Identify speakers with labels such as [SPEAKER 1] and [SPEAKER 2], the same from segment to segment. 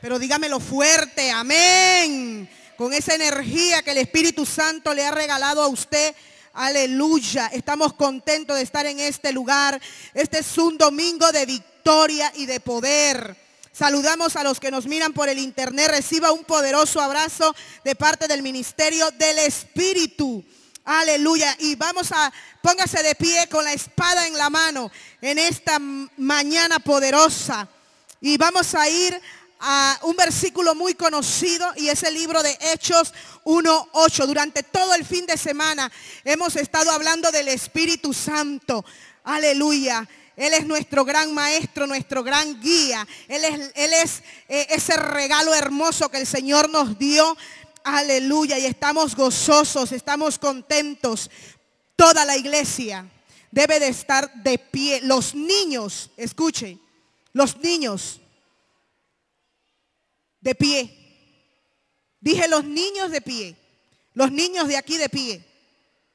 [SPEAKER 1] Pero dígamelo fuerte, amén. Con esa energía que el Espíritu Santo le ha regalado a usted. Aleluya. Estamos contentos de estar en este lugar. Este es un domingo de victoria y de poder. Saludamos a los que nos miran por el internet. Reciba un poderoso abrazo de parte del Ministerio del Espíritu. Aleluya. Y vamos a, póngase de pie con la espada en la mano en esta mañana poderosa. Y vamos a ir a un versículo muy conocido y es el libro de Hechos 1.8. Durante todo el fin de semana hemos estado hablando del Espíritu Santo. Aleluya. Él es nuestro gran maestro, nuestro gran guía. Él es, él es eh, ese regalo hermoso que el Señor nos dio. Aleluya. Y estamos gozosos, estamos contentos. Toda la iglesia debe de estar de pie. Los niños, escuchen los niños de pie. Dije los niños de pie. Los niños de aquí de pie.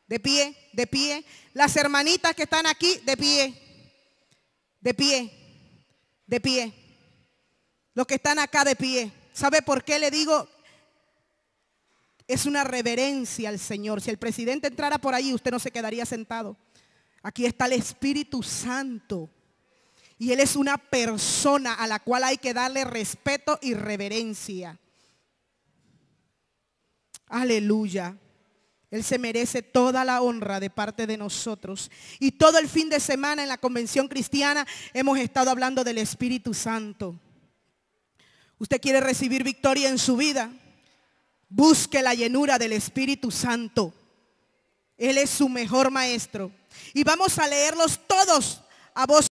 [SPEAKER 1] De pie, de pie. Las hermanitas que están aquí de pie. De pie. De pie. Los que están acá de pie. ¿Sabe por qué le digo? Es una reverencia al Señor. Si el presidente entrara por ahí, usted no se quedaría sentado. Aquí está el Espíritu Santo y Él es una persona a la cual hay que darle respeto y reverencia. Aleluya. Él se merece toda la honra de parte de nosotros. Y todo el fin de semana en la Convención Cristiana hemos estado hablando del Espíritu Santo. Usted quiere recibir victoria en su vida. Busque la llenura del Espíritu Santo. Él es su mejor maestro. Y vamos a leerlos todos a vos.